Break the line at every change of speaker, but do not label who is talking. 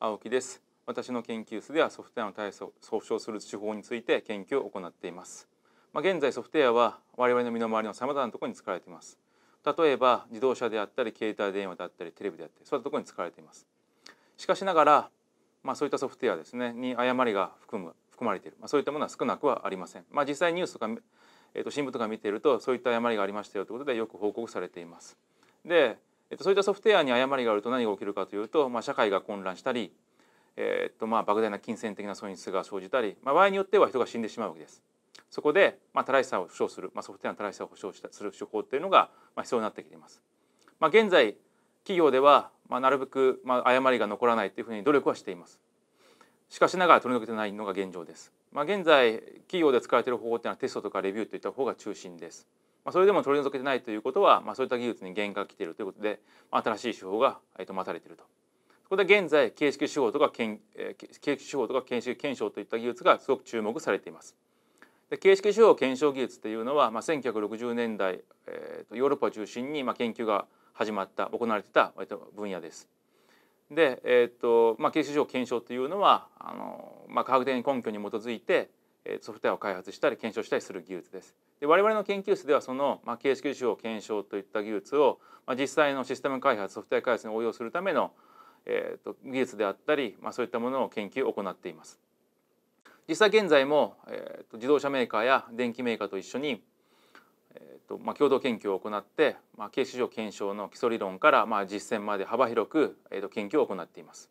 青木です私の研究室ではソフトウェアの対処訴訟する手法について研究を行っていますまあ、現在ソフトウェアは我々の身の回りの様々なところに使われています例えば自動車であったり携帯電話であったりテレビであったりそういったところに使われていますしかしながらまあ、そういったソフトウェアですねに誤りが含む含まれている、まあ、そういったものは少なくはありません。まあ、実際ニュースとか、えー、と新聞とか見ているとそういった誤りがありましたよということでよく報告されています。でえっと、そういったソフトウェアに誤りがあると何が起きるかというと、まあ、社会が混乱したり、えー、っとまあ莫大な金銭的な損失が生じたり、まあ、場合によっては人が死んでしまうわけです。そこで、まあ、正しさを保障する、まあ、ソフトウェアの正しさを保障したする手法というのが、まあ、必要になってきています。まあ、現在企業では、まあ、なるべく、まあ、誤りが残らないというふうに努力はしています。しかしながら取り除けてないのが現状です。まあ、現在企業で使われている方法というのはテストとかレビューといった方が中心です。まあ、それでも取り除けてないということは、まあ、そういった技術に限界が来ているということで、まあ、新しい手法が、えー、と待たれていると。そこで現在形式手法とか、えー、形式手法とか形式検証といった技術がすごく注目されています。で形式手法検証技術というのは、まあ、1960年代、えー、とヨーロッパを中心に、まあ、研究が始まった行われてた、えと分野です。で、えーとまあ、形式手法検証というのはあの、まあ、科学的根拠に基づいてソフトウェアを開発したり検証したりする技術です。で我々の研究室ではその、まあ、形式手法検証といった技術を、まあ、実際のシステム開発ソフトウェア開発に応用するための、えーと、技術であったり、まあ、そういったものを研究を行っています。実際現在も、えーと、自動車メーカーや電機メーカーと一緒に、えーとまあ、共同研究を行って、まあ、形式上検証の基礎理論から、まあ、実践まで幅広く、えーと研究を行っています。